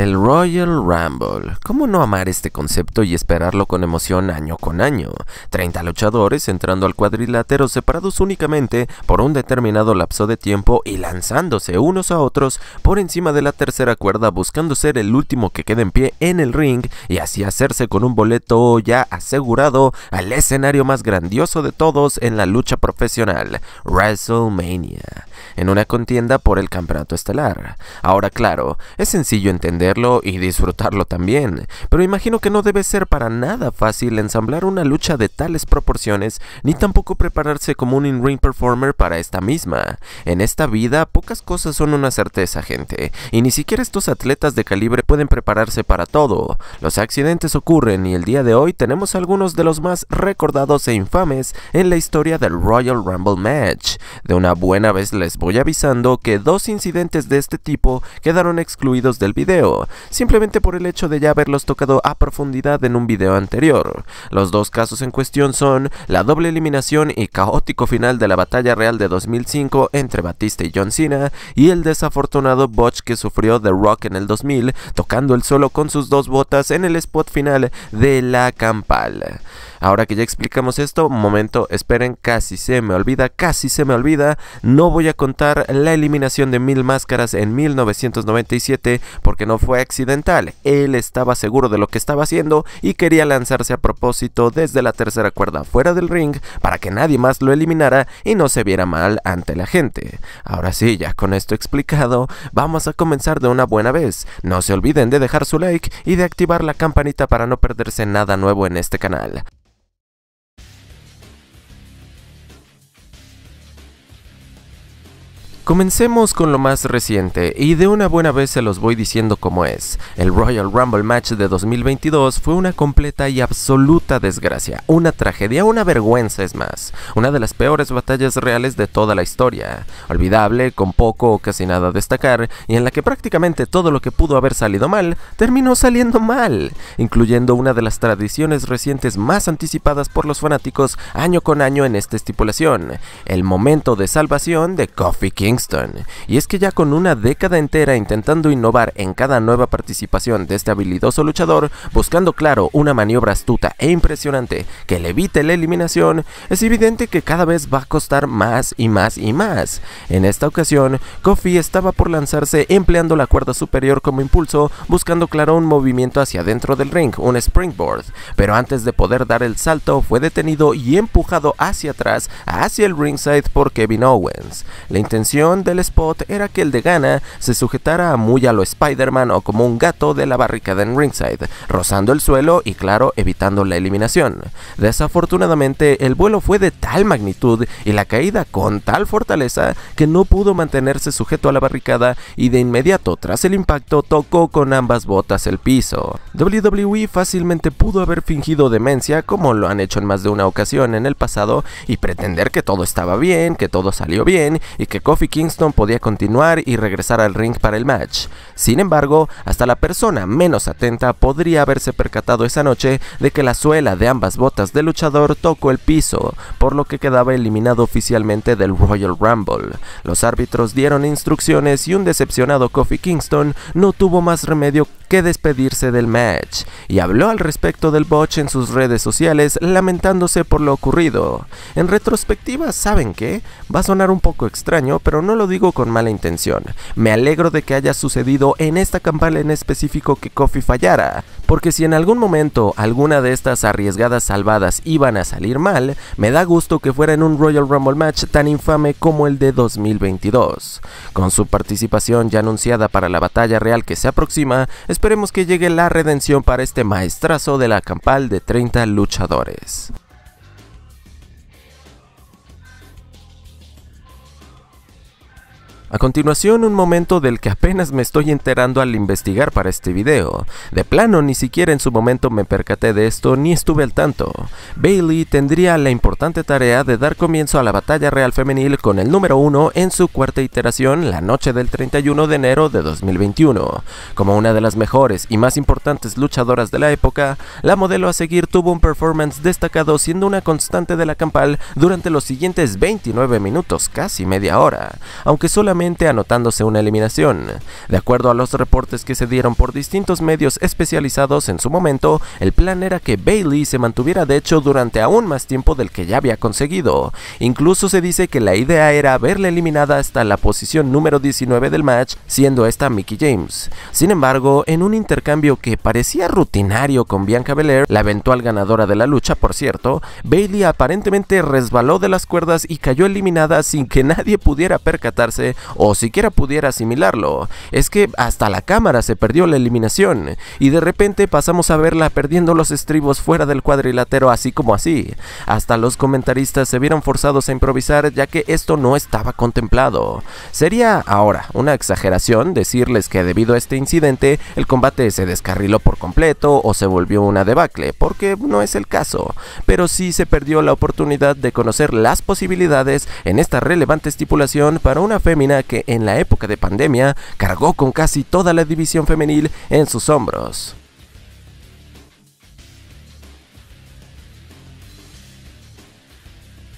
el Royal Rumble. ¿Cómo no amar este concepto y esperarlo con emoción año con año? 30 luchadores entrando al cuadrilátero separados únicamente por un determinado lapso de tiempo y lanzándose unos a otros por encima de la tercera cuerda buscando ser el último que quede en pie en el ring y así hacerse con un boleto ya asegurado al escenario más grandioso de todos en la lucha profesional, WrestleMania en una contienda por el campeonato estelar. Ahora claro, es sencillo entenderlo y disfrutarlo también, pero imagino que no debe ser para nada fácil ensamblar una lucha de tales proporciones ni tampoco prepararse como un in-ring performer para esta misma. En esta vida pocas cosas son una certeza gente, y ni siquiera estos atletas de calibre pueden prepararse para todo. Los accidentes ocurren y el día de hoy tenemos algunos de los más recordados e infames en la historia del Royal Rumble Match. De una buena vez les voy avisando que dos incidentes de este tipo quedaron excluidos del video, simplemente por el hecho de ya haberlos tocado a profundidad en un video anterior. Los dos casos en cuestión son la doble eliminación y caótico final de la batalla real de 2005 entre Batista y John Cena y el desafortunado botch que sufrió The Rock en el 2000 tocando el solo con sus dos botas en el spot final de la campal. Ahora que ya explicamos esto, un momento, esperen, casi se me olvida, casi se me olvida. No voy a contar la eliminación de Mil Máscaras en 1997 porque no fue accidental. Él estaba seguro de lo que estaba haciendo y quería lanzarse a propósito desde la tercera cuerda fuera del ring para que nadie más lo eliminara y no se viera mal ante la gente. Ahora sí, ya con esto explicado, vamos a comenzar de una buena vez. No se olviden de dejar su like y de activar la campanita para no perderse nada nuevo en este canal. Comencemos con lo más reciente, y de una buena vez se los voy diciendo como es. El Royal Rumble Match de 2022 fue una completa y absoluta desgracia, una tragedia, una vergüenza es más, una de las peores batallas reales de toda la historia, olvidable, con poco o casi nada a destacar, y en la que prácticamente todo lo que pudo haber salido mal, terminó saliendo mal, incluyendo una de las tradiciones recientes más anticipadas por los fanáticos año con año en esta estipulación, el momento de salvación de Coffee King y es que ya con una década entera intentando innovar en cada nueva participación de este habilidoso luchador, buscando claro una maniobra astuta e impresionante que le evite la eliminación, es evidente que cada vez va a costar más y más y más. En esta ocasión, Kofi estaba por lanzarse empleando la cuerda superior como impulso, buscando claro un movimiento hacia dentro del ring, un springboard, pero antes de poder dar el salto fue detenido y empujado hacia atrás, hacia el ringside por Kevin Owens. La intención del spot era que el de Ghana se sujetara muy a lo Spider-Man o como un gato de la barricada en ringside, rozando el suelo y claro, evitando la eliminación. Desafortunadamente, el vuelo fue de tal magnitud y la caída con tal fortaleza que no pudo mantenerse sujeto a la barricada y de inmediato tras el impacto tocó con ambas botas el piso. WWE fácilmente pudo haber fingido demencia como lo han hecho en más de una ocasión en el pasado y pretender que todo estaba bien, que todo salió bien y que Kofi Kingston podía continuar y regresar al ring para el match. Sin embargo, hasta la persona menos atenta podría haberse percatado esa noche de que la suela de ambas botas del luchador tocó el piso, por lo que quedaba eliminado oficialmente del Royal Rumble. Los árbitros dieron instrucciones y un decepcionado Kofi Kingston no tuvo más remedio que despedirse del match y habló al respecto del botch en sus redes sociales lamentándose por lo ocurrido. En retrospectiva, ¿saben qué? Va a sonar un poco extraño, pero no lo digo con mala intención. Me alegro de que haya sucedido en esta campana en específico que Kofi fallara, porque si en algún momento alguna de estas arriesgadas salvadas iban a salir mal, me da gusto que fuera en un Royal Rumble match tan infame como el de 2022. Con su participación ya anunciada para la batalla real que se aproxima, Esperemos que llegue la redención para este maestrazo de la campal de 30 luchadores. A continuación un momento del que apenas me estoy enterando al investigar para este video. De plano ni siquiera en su momento me percaté de esto ni estuve al tanto. Bailey tendría la importante tarea de dar comienzo a la batalla real femenil con el número uno en su cuarta iteración la noche del 31 de enero de 2021. Como una de las mejores y más importantes luchadoras de la época, la modelo a seguir tuvo un performance destacado siendo una constante de la campal durante los siguientes 29 minutos, casi media hora, aunque solamente anotándose una eliminación. De acuerdo a los reportes que se dieron por distintos medios especializados en su momento, el plan era que Bailey se mantuviera de hecho durante aún más tiempo del que ya había conseguido. Incluso se dice que la idea era verla eliminada hasta la posición número 19 del match, siendo esta Mickey James. Sin embargo, en un intercambio que parecía rutinario con Bianca Belair, la eventual ganadora de la lucha por cierto, Bailey aparentemente resbaló de las cuerdas y cayó eliminada sin que nadie pudiera percatarse o siquiera pudiera asimilarlo. Es que hasta la cámara se perdió la eliminación, y de repente pasamos a verla perdiendo los estribos fuera del cuadrilátero así como así. Hasta los comentaristas se vieron forzados a improvisar ya que esto no estaba contemplado. Sería ahora una exageración decirles que debido a este incidente el combate se descarriló por completo o se volvió una debacle, porque no es el caso, pero sí se perdió la oportunidad de conocer las posibilidades en esta relevante estipulación para una fémina que en la época de pandemia cargó con casi toda la división femenil en sus hombros.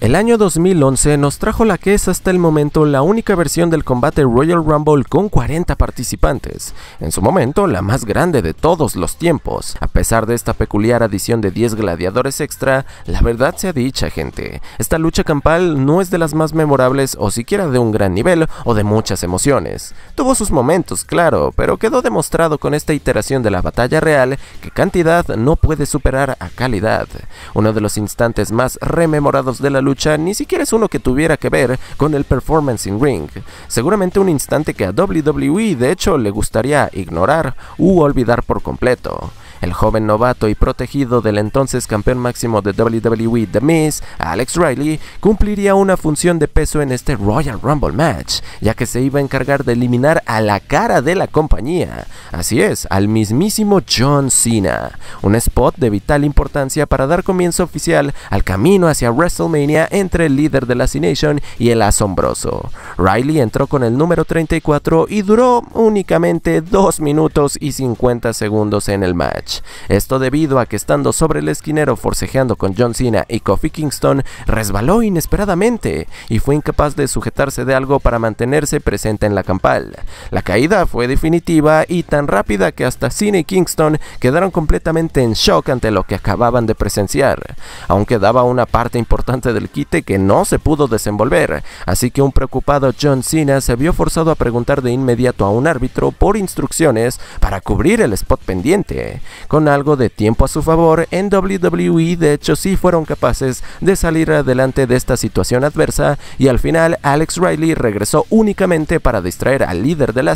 El año 2011 nos trajo la que es hasta el momento la única versión del combate Royal Rumble con 40 participantes, en su momento la más grande de todos los tiempos. A pesar de esta peculiar adición de 10 gladiadores extra, la verdad sea dicha gente, esta lucha campal no es de las más memorables o siquiera de un gran nivel o de muchas emociones. Tuvo sus momentos, claro, pero quedó demostrado con esta iteración de la batalla real que cantidad no puede superar a calidad. Uno de los instantes más rememorados de la lucha ni siquiera es uno que tuviera que ver con el performance in ring, seguramente un instante que a WWE de hecho le gustaría ignorar u olvidar por completo. El joven novato y protegido del entonces campeón máximo de WWE The Miz, Alex Riley, cumpliría una función de peso en este Royal Rumble match, ya que se iba a encargar de eliminar a la cara de la compañía, así es, al mismísimo John Cena, un spot de vital importancia para dar comienzo oficial al camino hacia WrestleMania entre el líder de la C-Nation y el asombroso. Riley entró con el número 34 y duró únicamente 2 minutos y 50 segundos en el match. Esto debido a que estando sobre el esquinero forcejeando con John Cena y Kofi Kingston, resbaló inesperadamente y fue incapaz de sujetarse de algo para mantenerse presente en la campal. La caída fue definitiva y tan rápida que hasta Cena y Kingston quedaron completamente en shock ante lo que acababan de presenciar. Aunque daba una parte importante del quite que no se pudo desenvolver, así que un preocupado John Cena se vio forzado a preguntar de inmediato a un árbitro por instrucciones para cubrir el spot pendiente. Con algo de tiempo a su favor, en WWE de hecho sí fueron capaces de salir adelante de esta situación adversa y al final Alex Riley regresó únicamente para distraer al líder de la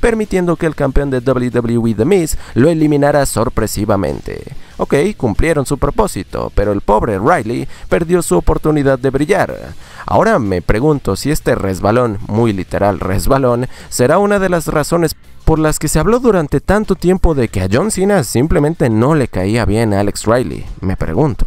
permitiendo que el campeón de WWE The Miz lo eliminara sorpresivamente. Ok, cumplieron su propósito, pero el pobre Riley perdió su oportunidad de brillar. Ahora me pregunto si este resbalón, muy literal resbalón, será una de las razones por las que se habló durante tanto tiempo de que a John Cena simplemente no le caía bien a Alex Riley, me pregunto.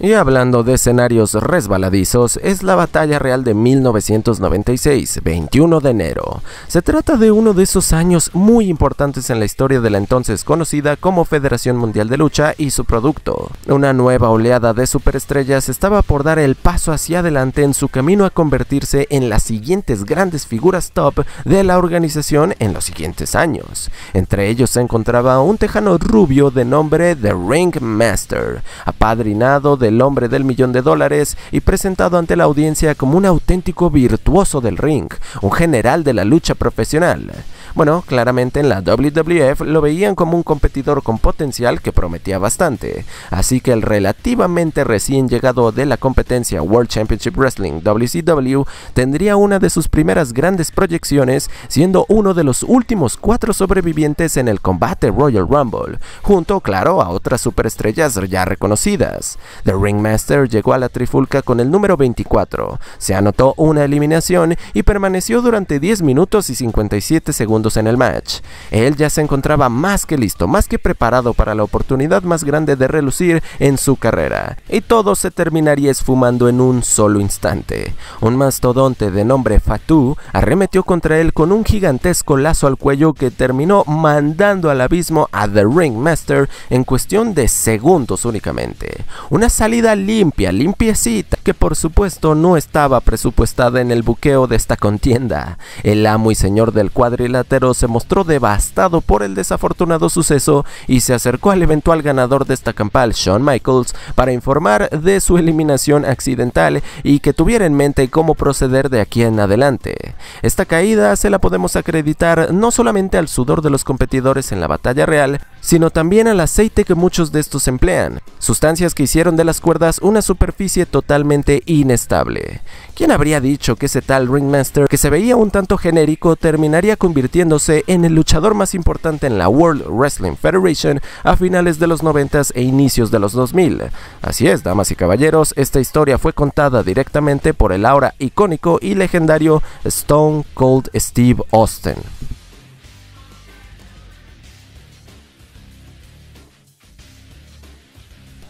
Y hablando de escenarios resbaladizos, es la Batalla Real de 1996, 21 de enero. Se trata de uno de esos años muy importantes en la historia de la entonces conocida como Federación Mundial de Lucha y su producto. Una nueva oleada de superestrellas estaba por dar el paso hacia adelante en su camino a convertirse en las siguientes grandes figuras top de la organización en los siguientes años. Entre ellos se encontraba un tejano rubio de nombre The Ringmaster, apadrinado de el hombre del millón de dólares y presentado ante la audiencia como un auténtico virtuoso del ring, un general de la lucha profesional. Bueno, claramente en la WWF lo veían como un competidor con potencial que prometía bastante, así que el relativamente recién llegado de la competencia World Championship Wrestling WCW tendría una de sus primeras grandes proyecciones, siendo uno de los últimos cuatro sobrevivientes en el combate Royal Rumble, junto, claro, a otras superestrellas ya reconocidas. The Ringmaster llegó a la trifulca con el número 24. Se anotó una eliminación y permaneció durante 10 minutos y 57 segundos en el match. Él ya se encontraba más que listo, más que preparado para la oportunidad más grande de relucir en su carrera. Y todo se terminaría esfumando en un solo instante. Un mastodonte de nombre Fatu arremetió contra él con un gigantesco lazo al cuello que terminó mandando al abismo a The Ringmaster en cuestión de segundos únicamente. Una salida limpia, limpiecita, que por supuesto no estaba presupuestada en el buqueo de esta contienda. El amo y señor del cuadrilátero se mostró devastado por el desafortunado suceso y se acercó al eventual ganador de esta campal, Shawn Michaels, para informar de su eliminación accidental y que tuviera en mente cómo proceder de aquí en adelante. Esta caída se la podemos acreditar no solamente al sudor de los competidores en la batalla real, sino también al aceite que muchos de estos emplean, sustancias que hicieron de las cuerdas una superficie totalmente inestable. ¿Quién habría dicho que ese tal Ringmaster, que se veía un tanto genérico, terminaría convirtiéndose en el luchador más importante en la World Wrestling Federation a finales de los 90 e inicios de los 2000? Así es, damas y caballeros, esta historia fue contada directamente por el ahora icónico y legendario Stone Cold Steve Austin.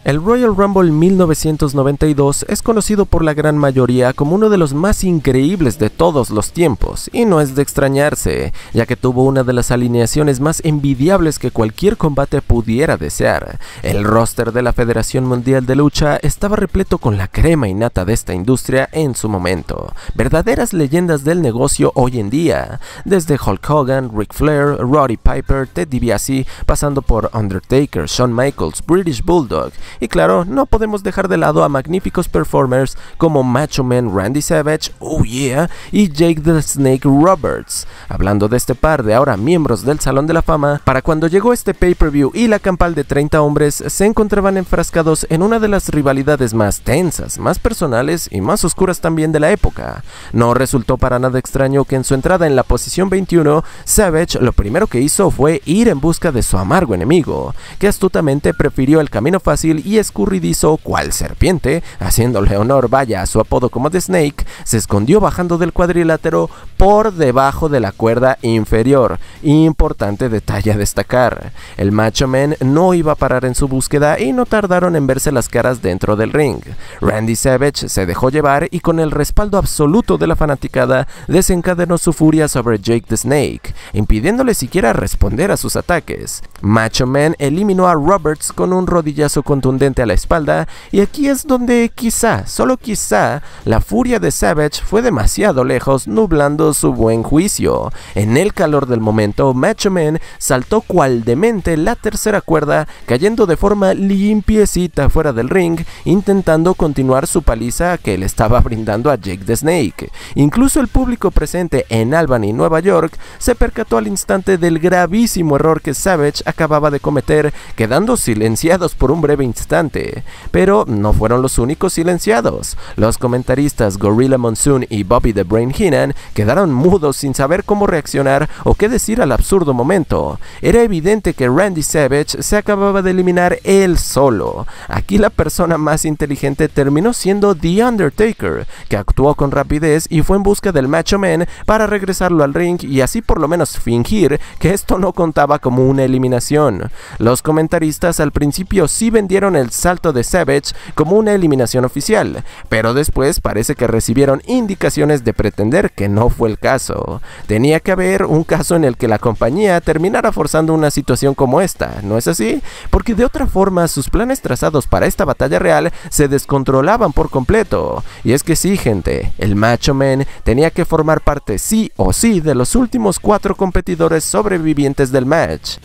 El Royal Rumble 1992 es conocido por la gran mayoría como uno de los más increíbles de todos los tiempos, y no es de extrañarse, ya que tuvo una de las alineaciones más envidiables que cualquier combate pudiera desear. El roster de la Federación Mundial de Lucha estaba repleto con la crema innata de esta industria en su momento, verdaderas leyendas del negocio hoy en día, desde Hulk Hogan, Ric Flair, Roddy Piper, Ted DiBiase, pasando por Undertaker, Shawn Michaels, British Bulldog, y claro, no podemos dejar de lado a magníficos performers como Macho Man Randy Savage, oh yeah, y Jake the Snake Roberts. Hablando de este par de ahora miembros del Salón de la Fama, para cuando llegó este pay-per-view y la campal de 30 hombres se encontraban enfrascados en una de las rivalidades más tensas, más personales y más oscuras también de la época. No resultó para nada extraño que en su entrada en la posición 21, Savage lo primero que hizo fue ir en busca de su amargo enemigo, que astutamente prefirió el camino fácil y escurridizo cual serpiente, haciéndole honor vaya a su apodo como The Snake, se escondió bajando del cuadrilátero por debajo de la cuerda inferior. Importante detalle a destacar. El Macho Man no iba a parar en su búsqueda y no tardaron en verse las caras dentro del ring. Randy Savage se dejó llevar y con el respaldo absoluto de la fanaticada desencadenó su furia sobre Jake the Snake, impidiéndole siquiera responder a sus ataques. Macho Man eliminó a Roberts con un rodillazo contundente dente a la espalda y aquí es donde quizá, solo quizá, la furia de Savage fue demasiado lejos nublando su buen juicio. En el calor del momento, Macho Man saltó cual demente la tercera cuerda, cayendo de forma limpiecita fuera del ring, intentando continuar su paliza que le estaba brindando a Jake the Snake. Incluso el público presente en Albany, Nueva York, se percató al instante del gravísimo error que Savage acababa de cometer, quedando silenciados por un breve instante pero no fueron los únicos silenciados. Los comentaristas Gorilla Monsoon y Bobby the Brain Heenan quedaron mudos sin saber cómo reaccionar o qué decir al absurdo momento. Era evidente que Randy Savage se acababa de eliminar él solo. Aquí la persona más inteligente terminó siendo The Undertaker, que actuó con rapidez y fue en busca del Macho Man para regresarlo al ring y así por lo menos fingir que esto no contaba como una eliminación. Los comentaristas al principio sí vendieron el salto de Savage como una eliminación oficial, pero después parece que recibieron indicaciones de pretender que no fue el caso. Tenía que haber un caso en el que la compañía terminara forzando una situación como esta, ¿no es así? Porque de otra forma sus planes trazados para esta batalla real se descontrolaban por completo. Y es que sí, gente, el Macho Man tenía que formar parte sí o sí de los últimos cuatro competidores sobrevivientes del match.